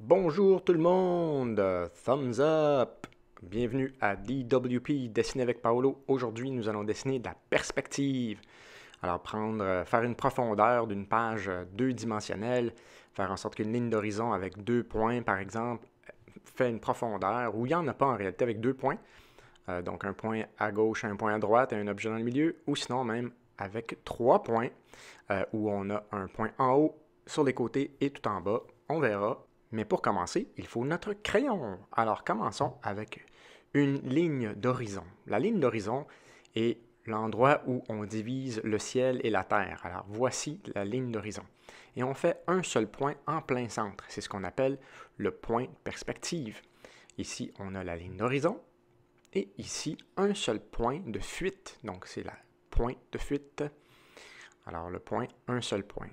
Bonjour tout le monde, thumbs up. Bienvenue à DWP Dessiner avec Paolo. Aujourd'hui, nous allons dessiner de la perspective. Alors prendre euh, faire une profondeur d'une page euh, deux dimensionnelle, faire en sorte qu'une ligne d'horizon avec deux points par exemple fait une profondeur où il n'y en a pas en réalité avec deux points. Euh, donc un point à gauche, un point à droite et un objet dans le milieu, ou sinon même avec trois points euh, où on a un point en haut, sur les côtés et tout en bas. On verra. Mais pour commencer, il faut notre crayon. Alors commençons avec une ligne d'horizon. La ligne d'horizon est l'endroit où on divise le ciel et la terre. Alors voici la ligne d'horizon. Et on fait un seul point en plein centre. C'est ce qu'on appelle le point perspective. Ici, on a la ligne d'horizon. Et ici, un seul point de fuite. Donc c'est la pointe de fuite. Alors le point, un seul point.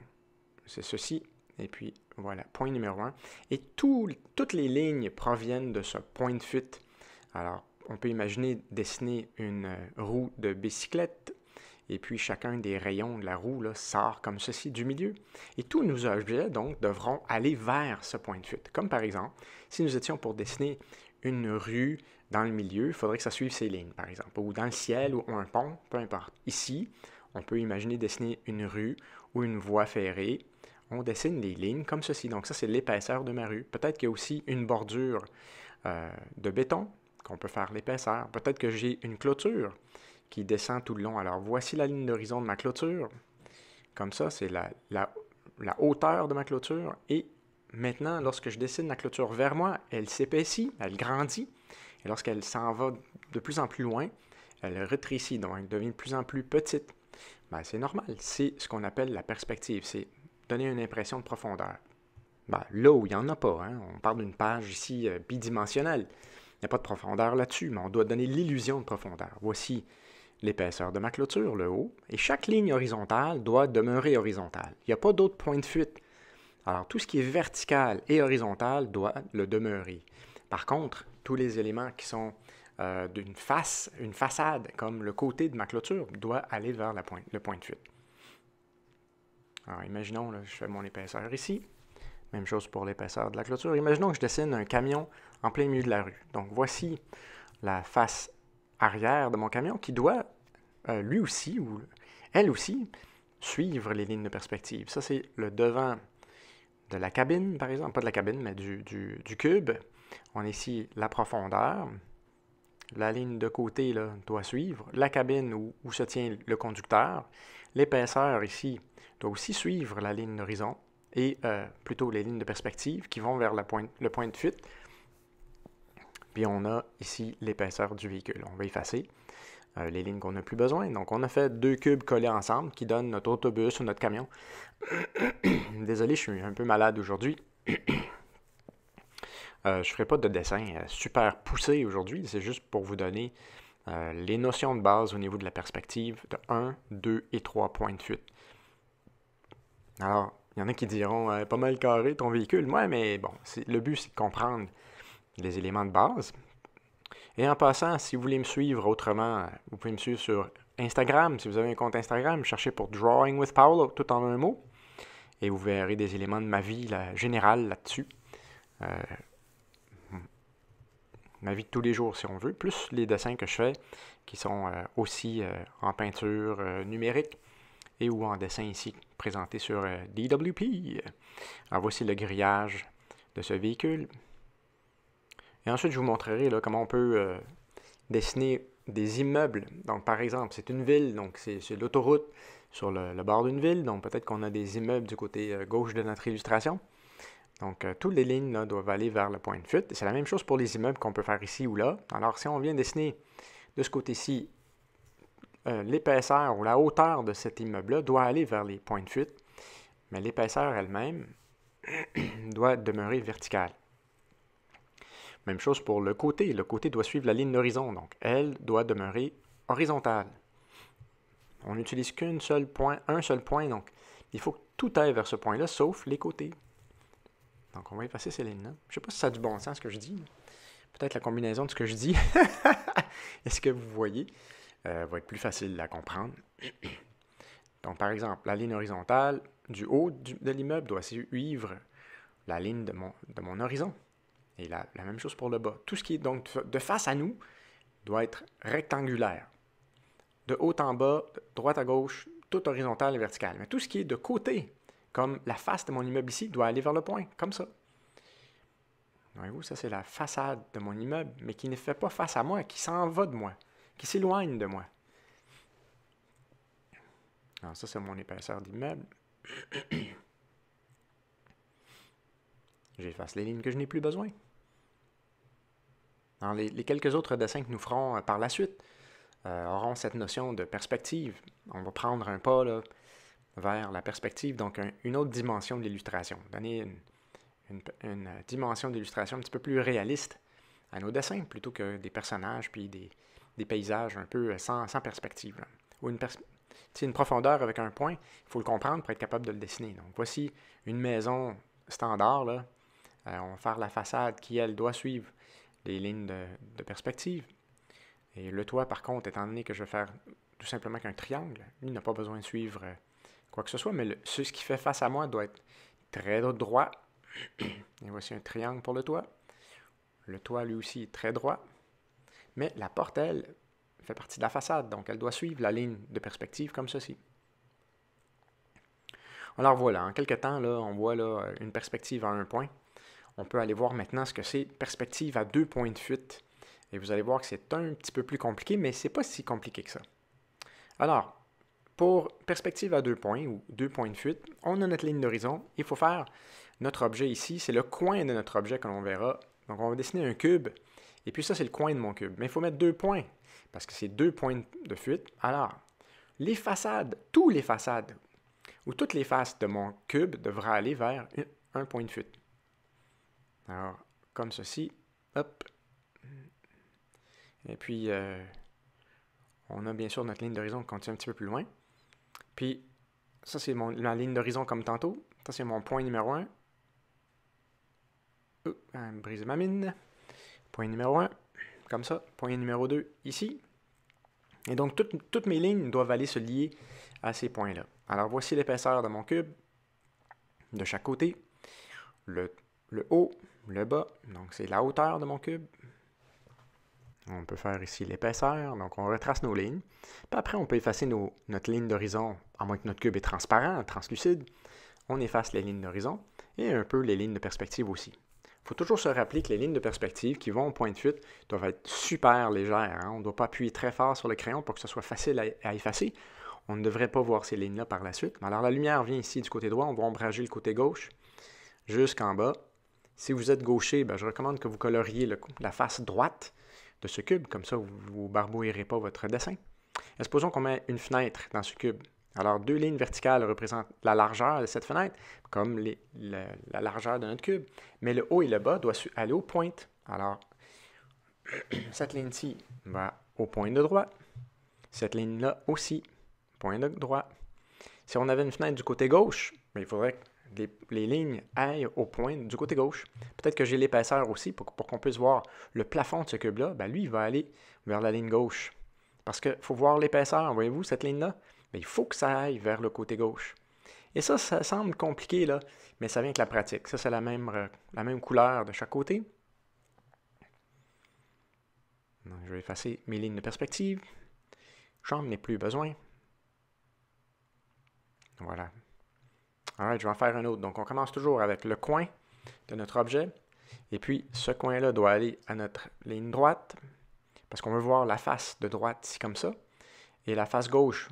C'est ceci. Et puis voilà, point numéro un. Et toutes les lignes proviennent de ce point de fuite. Alors on peut imaginer dessiner une euh, roue de bicyclette. Et puis chacun des rayons de la roue sort comme ceci du milieu. Et tous nos objets, donc, devront aller vers ce point de fuite. Comme par exemple, si nous étions pour dessiner une rue dans le milieu, il faudrait que ça suive ces lignes, par exemple, ou dans le ciel, ou un pont, peu importe. Ici, on peut imaginer dessiner une rue ou une voie ferrée. On dessine des lignes comme ceci. Donc ça, c'est l'épaisseur de ma rue. Peut-être qu'il y a aussi une bordure euh, de béton qu'on peut faire l'épaisseur. Peut-être que j'ai une clôture qui descend tout le long. Alors voici la ligne d'horizon de ma clôture. Comme ça, c'est la, la hauteur de ma clôture. Et maintenant, lorsque je dessine la clôture vers moi, elle s'épaissit, elle grandit. Et lorsqu'elle s'en va de plus en plus loin, elle rétrécit, donc elle devient de plus en plus petite. Ben, c'est normal. C'est ce qu'on appelle la perspective. C'est donner une impression de profondeur. Ben, là où il n'y en a pas, hein. on parle d'une page ici euh, bidimensionnelle. Il n'y a pas de profondeur là-dessus, mais on doit donner l'illusion de profondeur. Voici l'épaisseur de ma clôture, le haut, et chaque ligne horizontale doit demeurer horizontale. Il n'y a pas d'autre point de fuite. Alors tout ce qui est vertical et horizontal doit le demeurer. Par contre, tous les éléments qui sont euh, d'une face, une façade, comme le côté de ma clôture, doit aller vers le point de fuite. Alors imaginons, je fais mon épaisseur ici. Même chose pour l'épaisseur de la clôture. Imaginons que je dessine un camion en plein milieu de la rue. Donc voici la face arrière de mon camion qui doit, euh, lui aussi, ou elle aussi, suivre les lignes de perspective. Ça, c'est le devant de la cabine, par exemple. Pas de la cabine, mais du, du cube. On a ici la profondeur la ligne de côté doit suivre, la cabine où, se tient le conducteur, l'épaisseur ici doit aussi suivre la ligne d'horizon et euh, plutôt les lignes de perspective qui vont vers le point de fuite. Puis on a ici l'épaisseur du véhicule. On va effacer euh, les lignes qu'on n'a plus besoin. Donc on a fait deux cubes collés ensemble qui donnent notre autobus ou notre camion. Désolé, je suis un peu malade aujourd'hui. Euh, je ne ferai pas de dessin euh, super poussé aujourd'hui, c'est juste pour vous donner euh, les notions de base au niveau de la perspective de 1, 2 et 3 points de fuite. Alors, il y en a qui diront pas mal carré ton véhicule. ouais, mais bon, le but, c'est de comprendre les éléments de base. Et en passant, si vous voulez me suivre autrement, vous pouvez me suivre sur Instagram. Si vous avez un compte Instagram, cherchez pour Drawing with Paolo, tout en un mot. Et vous verrez des éléments de ma vie générale là-dessus ma vie de tous les jours, si on veut, plus les dessins que je fais, qui sont euh, aussi euh, en peinture euh, numérique et ou en dessin ici, présenté sur DWP. Alors voici le grillage de ce véhicule. Et ensuite, je vous montrerai comment on peut dessiner des immeubles. Donc, par exemple, c'est une ville, donc c'est l'autoroute sur le bord d'une ville. Donc, peut-être qu'on a des immeubles du côté gauche de notre illustration. Donc, euh, toutes les lignes doivent aller vers le point de fuite. c'est la même chose pour les immeubles qu'on peut faire ici ou là. Alors, si on vient dessiner de ce côté-ci, euh, l'épaisseur ou la hauteur de cet immeuble-là doit aller vers les points de fuite, mais l'épaisseur elle-même doit demeurer verticale. Même chose pour le côté. Le côté doit suivre la ligne d'horizon, donc elle doit demeurer horizontale. On n'utilise qu'un seul point, un seul point, donc il faut que tout aille vers ce point-là, sauf les côtés. Donc, on va y passer ces lignes-là. Hein. Je sais pas si ça a du bon sens ce que je dis. Peut-être la combinaison de ce que je dis est ce que vous voyez euh, va être plus facile à comprendre. Donc, par exemple, la ligne horizontale du haut de l'immeuble doit suivre la ligne de mon, de mon horizon. Et la, la, même chose pour le bas. Tout ce qui est donc de face à nous doit être rectangulaire. De haut en bas, droite à gauche, tout horizontal et vertical. Mais tout ce qui est de côté, comme la face de mon immeuble ici doit aller vers le point, comme ça. Voyez-vous, ça c'est la façade de mon immeuble, mais qui ne fait pas face à moi, qui s'en va de moi, qui s'éloigne de moi. Alors ça c'est mon épaisseur d'immeuble. J'efface les lignes que je n'ai plus besoin. les, quelques autres dessins que nous ferons euh, par la suite, euh, auront cette notion de perspective. On va prendre un pas là, vers la perspective, donc une autre dimension de l'illustration, donner une, euh, dimension d'illustration un petit peu plus réaliste à nos dessins, plutôt que des personnages puis des, paysages un peu euh, sans, perspective. Ou une, une profondeur avec un point, il faut le comprendre pour être capable de le dessiner. Donc voici une maison standard, euh, on va faire la façade qui, elle, doit suivre les lignes de, perspective. Et le toit, par contre, étant donné que je vais faire tout simplement qu'un triangle, il n'a pas besoin de suivre quoi que ce soit, mais ce qui fait face à moi doit être très droit. Et voici un triangle pour le toit. Le toit, lui aussi, est très droit. Mais la porte, elle, fait partie de la façade, donc elle doit suivre la ligne de perspective comme ceci. Alors voilà, en quelque temps, là, on voit là, une perspective à un point. On peut aller voir maintenant ce que c'est perspective à deux points de fuite. Et vous allez voir que c'est un petit peu plus compliqué, mais ce n'est pas si compliqué que ça. Alors, pour perspective à deux points ou deux points de fuite, on a notre ligne d'horizon. Il faut faire notre objet ici. C'est le coin de notre objet que l'on verra. Donc, on va dessiner un cube. Et puis ça, c'est le coin de mon cube. Mais il faut mettre deux points parce que c'est deux points de fuite. Alors, les façades, tous les façades ou toutes les faces de mon cube devraient aller vers un point de fuite. Alors, comme ceci. Hop. Et puis, euh, on a bien sûr notre ligne d'horizon qui continue un petit peu plus loin. Puis, ça, c'est ma ligne d'horizon comme tantôt. Ça, c'est mon point numéro 1. Oh, euh, briser ma mine. Point numéro 1, comme ça. Point numéro 2, ici. Et donc, toutes mes lignes doivent aller se lier à ces points-là. Alors, voici l'épaisseur de mon cube de chaque côté. Le, le haut, le bas, donc c'est la hauteur de mon cube. On peut faire ici l'épaisseur, donc on retrace nos lignes. Puis après, on peut effacer nos, notre ligne d'horizon, à moins que notre cube est transparent, translucide. On efface les lignes d'horizon et un peu les lignes de perspective aussi. Il faut toujours se rappeler que les lignes de perspective qui vont au point de fuite doivent être super légères. Hein. On ne doit pas appuyer très fort sur le crayon pour que ce soit facile à, effacer. On ne devrait pas voir ces lignes-là par la suite. Alors la lumière vient ici du côté droit, on va ombrager le côté gauche jusqu'en bas. Si vous êtes gaucher, ben, je recommande que vous coloriez la face droite de ce cube, comme ça vous ne barbouillerez pas votre dessin. Et supposons qu'on met une fenêtre dans ce cube. Alors, deux lignes verticales représentent la largeur de cette fenêtre, comme la largeur de notre cube, mais le haut et le bas doivent aller aux pointes. Alors, cette ligne-ci va au point de droite, cette ligne-là aussi, point de droite. Si on avait une fenêtre du côté gauche, ben, il faudrait les, lignes aillent au point du côté gauche. Peut-être que j'ai l'épaisseur aussi pour, qu'on puisse voir le plafond de ce cube-là. Ben, lui, il va aller vers la ligne gauche. Parce qu'il faut voir l'épaisseur, voyez-vous, cette ligne-là? Ben, il faut que ça aille vers le côté gauche. Et ça, ça semble compliqué, là, mais ça vient avec la pratique. Ça, c'est la même, euh, la même couleur de chaque côté. je vais effacer mes lignes de perspective. J'en ai plus besoin. Voilà, je vais en faire un autre. Donc, on commence toujours avec le coin de notre objet. Et puis, ce coin-là doit aller à notre ligne droite, parce qu'on veut voir la face de droite ici comme ça. Et la face gauche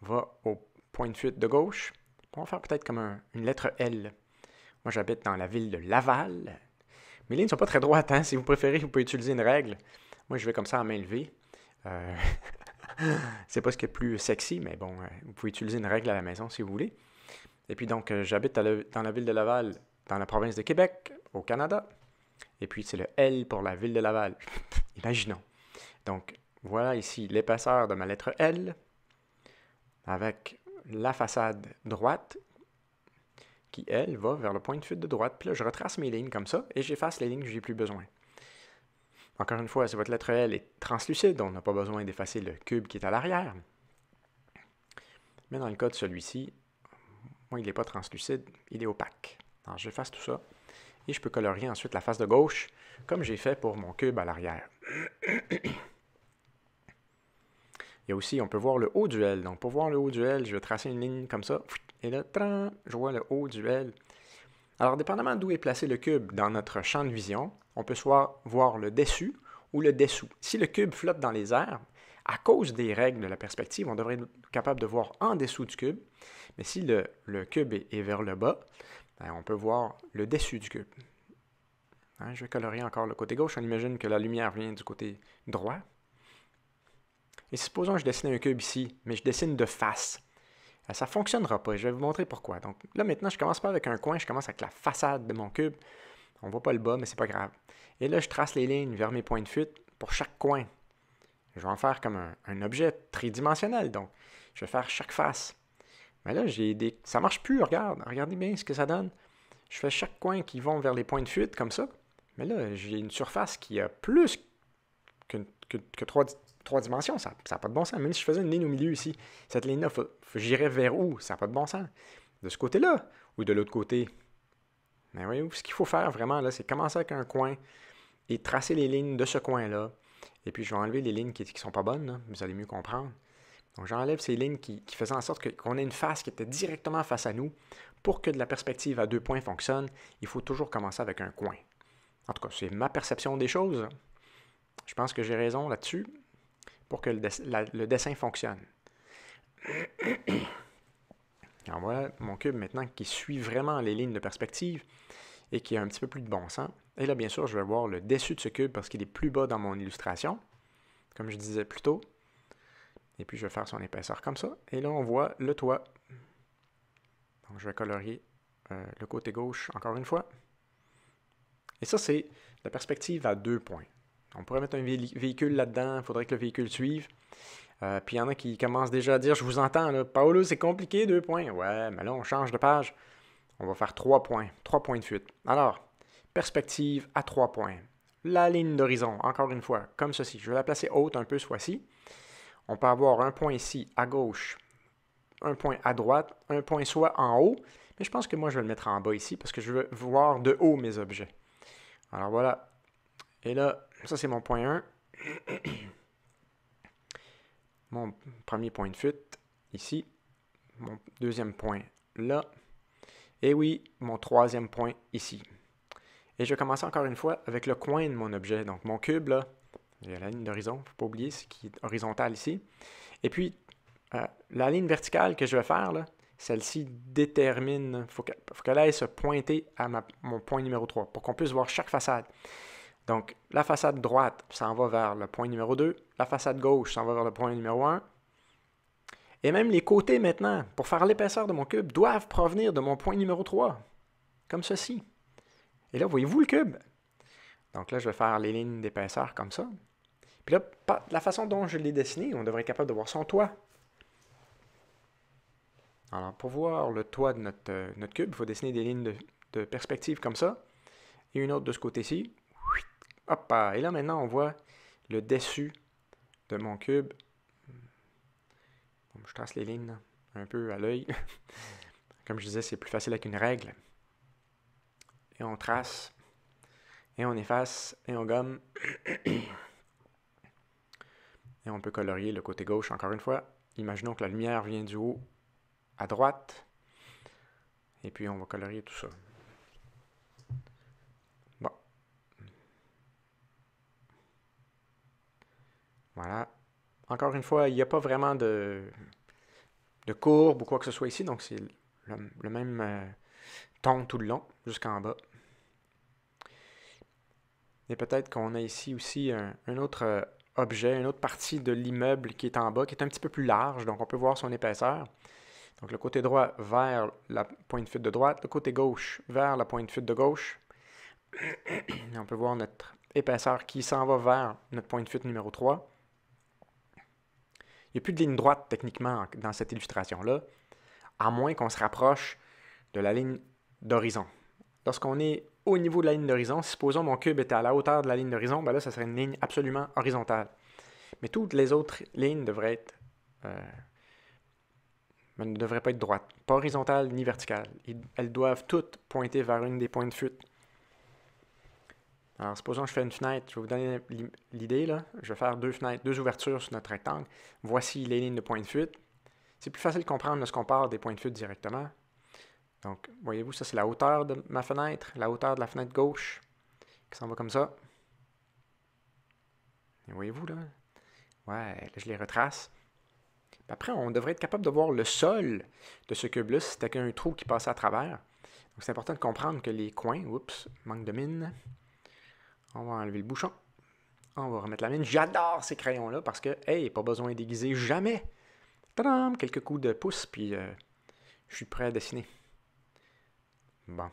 va au point de fuite de gauche. On va faire peut-être comme une lettre L. Moi, j'habite dans la ville de Laval. Mes lignes ne sont pas très droites. Hein. Si vous préférez, vous pouvez utiliser une règle. Moi, je vais comme ça à main levée. Euh, c'est pas ce qui est plus sexy, mais bon, euh, vous pouvez utiliser une règle à la maison si vous voulez. Et puis donc, euh, j'habite dans la ville de Laval, dans la province de Québec, au Canada. Et puis, c'est le L pour la ville de Laval. Imaginons. Donc, voilà ici l'épaisseur de ma lettre L, avec la façade droite, qui, elle, va vers le point de fuite de droite. Puis là, je retrace mes lignes comme ça, et j'efface les lignes que j'ai plus besoin. Encore une fois, si votre lettre L est translucide, on n'a pas besoin d'effacer le cube qui est à l'arrière. Mais dans le cas de celui-ci, il n'est pas translucide, il est opaque. Alors, fasse tout ça et je peux colorier ensuite la face de gauche comme j'ai fait pour mon cube à l'arrière. Il y a aussi, on peut voir le haut du L. Donc, pour voir le haut du L, je vais tracer une ligne comme ça. Et là, je vois le haut du Alors, dépendamment d'où est placé le cube dans notre champ de vision, on peut soit voir le dessus ou le dessous. Si le cube flotte dans les airs, à cause des règles de la perspective, on devrait être capable de voir en dessous du cube, mais si le, cube est, vers le bas, ben, on peut voir le dessus du cube. Hein, je vais colorier encore le côté gauche. On imagine que la lumière vient du côté droit. Et supposons que je dessine un cube ici, mais je dessine de face. Euh, ça ne fonctionnera pas. Je vais vous montrer pourquoi. Donc là, maintenant, je commence pas avec un coin, je commence avec la façade de mon cube. On ne voit pas le bas, mais c'est pas grave. Et là, je trace les lignes vers mes points de fuite pour chaque coin je vais en faire comme un, objet tridimensionnel. Donc, je vais faire chaque face. Mais là, j'ai des. Ça marche plus, regarde. Regardez bien ce que ça donne. Je fais chaque coin qui vont vers les points de fuite comme ça. Mais là, j'ai une surface qui a plus que, que, trois, trois, dimensions. Ça n'a pas de bon sens. Même si je faisais une ligne au milieu ici, cette ligne-là, j'irais vers où? Ça n'a pas de bon sens. De ce côté-là ou de l'autre côté? Mais voyez-vous, ce qu'il faut faire vraiment, là, c'est commencer avec un coin et tracer les lignes de ce coin-là et puis, je vais enlever les lignes qui ne sont pas bonnes, vous allez mieux comprendre. Donc, j'enlève ces lignes qui, faisaient en sorte qu'on ait une face qui était directement face à nous. Pour que de la perspective à deux points fonctionne, il faut toujours commencer avec un coin. En tout cas, c'est ma perception des choses. Je pense que j'ai raison là-dessus pour que le, le dessin fonctionne. Alors voilà mon cube maintenant qui suit vraiment les lignes de perspective et qui a un petit peu plus de bon sens. Et là, bien sûr, je vais voir le dessus de ce cube parce qu'il est plus bas dans mon illustration, comme je disais plus tôt. Et puis, je vais faire son épaisseur comme ça. Et là, on voit le toit. Donc, je vais colorier euh, le côté gauche encore une fois. Et ça, c'est la perspective à deux points. On pourrait mettre un véhicule là-dedans, il faudrait que le véhicule suive. Euh, puis il y en a qui commencent déjà à dire, je vous entends, Paolo, c'est compliqué, deux points. Ouais, mais là, on change de page. On va faire trois points, trois points de fuite. Alors, Perspective à trois points. La ligne d'horizon, encore une fois, comme ceci. Je vais la placer haute un peu soit ci On peut avoir un point ici à gauche, un point à droite, un point soit en haut, mais je pense que moi je vais le mettre en bas ici parce que je veux voir de haut mes objets. Alors voilà. Et là, ça c'est mon point 1. mon premier point de fuite ici. Mon deuxième point là. Et oui, mon troisième point ici. Et je vais commencer encore une fois avec le coin de mon objet. Donc mon cube, il y a la ligne d'horizon, il ne faut pas oublier ce qui est horizontal ici. Et puis, euh, la ligne verticale que je vais faire, celle-ci détermine, il faut qu'elle aille se pointer à mon point numéro 3 pour qu'on puisse voir chaque façade. Donc, la façade droite s'en va vers le point numéro 2, la façade gauche s'en va vers le point numéro 1, et même les côtés maintenant, pour faire l'épaisseur de mon cube, doivent provenir de mon point numéro 3, comme ceci. Et là, voyez-vous le cube? Donc là, je vais faire les lignes d'épaisseur comme ça. Puis là, la façon dont je l'ai dessiné, on devrait être capable de voir son toit. Alors, pour voir le toit de notre, euh, cube, il faut dessiner des lignes de, perspective comme ça. Et une autre de ce côté-ci. Hop! Ah. Et là, maintenant, on voit le dessus de mon cube. je trace les lignes un peu à l'œil. Comme je disais, c'est plus facile avec une règle et on trace et on efface et on gomme. et on peut colorier le côté gauche encore une fois. Imaginons que la lumière vient du haut à droite. Et puis on va colorier tout ça. Bon. Voilà. Encore une fois, il n'y a pas vraiment de, de courbe ou quoi que ce soit ici, donc c'est le, même... Euh, tombe tout le long, jusqu'en bas. Et peut-être qu'on a ici aussi un, autre euh, objet, une autre partie de l'immeuble qui est en bas, qui est un petit peu plus large, donc on peut voir son épaisseur. Donc le côté droit vers la pointe de fuite de droite, le côté gauche vers la pointe de fuite de gauche. Et on peut voir notre épaisseur qui s'en va vers notre point de fuite numéro 3. Il n'y a plus de ligne droite techniquement dans cette illustration-là, à moins qu'on se rapproche de la ligne d'horizon. Lorsqu'on est au niveau de la ligne d'horizon, supposons mon cube était à la hauteur de la ligne d'horizon, ben là, ça serait une ligne absolument horizontale. Mais toutes les autres lignes devraient être, euh, ben, ne devraient pas être droites, pas horizontales ni verticales. Elles doivent toutes pointer vers une des points de fuite. Alors, supposons que je fais une fenêtre, je vais vous donner l'idée, là. Je vais faire deux fenêtres, deux ouvertures sur notre rectangle. Voici les lignes de points de fuite. C'est plus facile de comprendre lorsqu'on part des points de fuite directement. Donc, voyez-vous, ça c'est la hauteur de ma fenêtre, la hauteur de la fenêtre gauche qui s'en va comme ça. voyez-vous là? Ouais, là je les retrace. après, on devrait être capable de voir le sol de ce cube-là c'était qu'un trou qui passe à travers. Donc c'est important de comprendre que les coins, oups, manque de mine. On va enlever le bouchon. On va remettre la mine. J'adore ces crayons-là parce que, hey, pas besoin déguiser jamais. Tadam! Quelques coups de pouce, puis euh, je suis prêt à dessiner. Bon.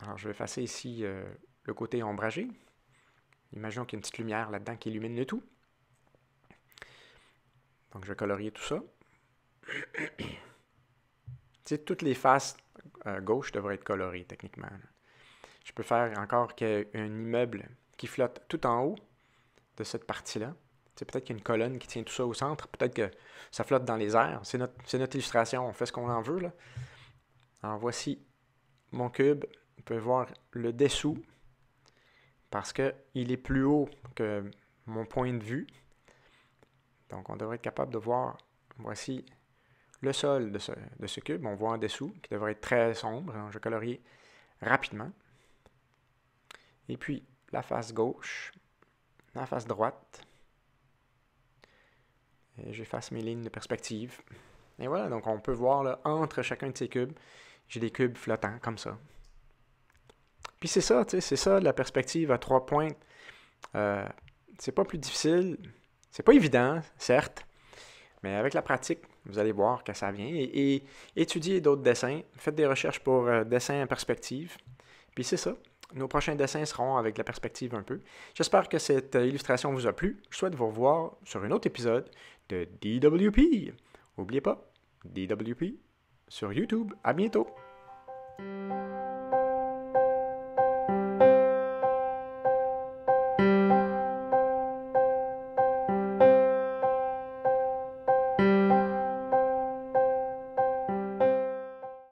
Alors, je vais effacer ici euh, le côté ombragé. Imaginons qu'il y a une petite lumière là-dedans qui illumine le tout. Donc, je vais colorier tout ça. tu toutes les faces gauches gauche devraient être colorées, techniquement. Je peux faire encore qu'un immeuble qui flotte tout en haut de cette partie-là. Tu sais, peut-être qu'il y a une colonne qui tient tout ça au centre. Peut-être que ça flotte dans les airs. C'est notre, notre illustration. On fait ce qu'on en veut, là. Alors voici mon cube. on peut voir le dessous parce qu'il est plus haut que mon point de vue. Donc on devrait être capable de voir, voici le sol de ce, cube. On voit en dessous qui devrait être très sombre. Hein, je vais colorier rapidement. Et puis la face gauche, la face droite. Et J'efface mes lignes de perspective. Et voilà, donc on peut voir entre chacun de ces cubes j'ai des cubes flottants comme ça. Puis c'est ça, tu sais, c'est ça la perspective à trois points. Euh, c'est pas plus difficile, c'est pas évident, certes, mais avec la pratique, vous allez voir que ça vient. Et, étudiez d'autres dessins, faites des recherches pour euh, dessins en perspective. Puis c'est ça. Nos prochains dessins seront avec la perspective un peu. J'espère que cette euh, illustration vous a plu. Je souhaite vous revoir sur un autre épisode de DWP. N'oubliez pas, DWP, sur YouTube. À bientôt!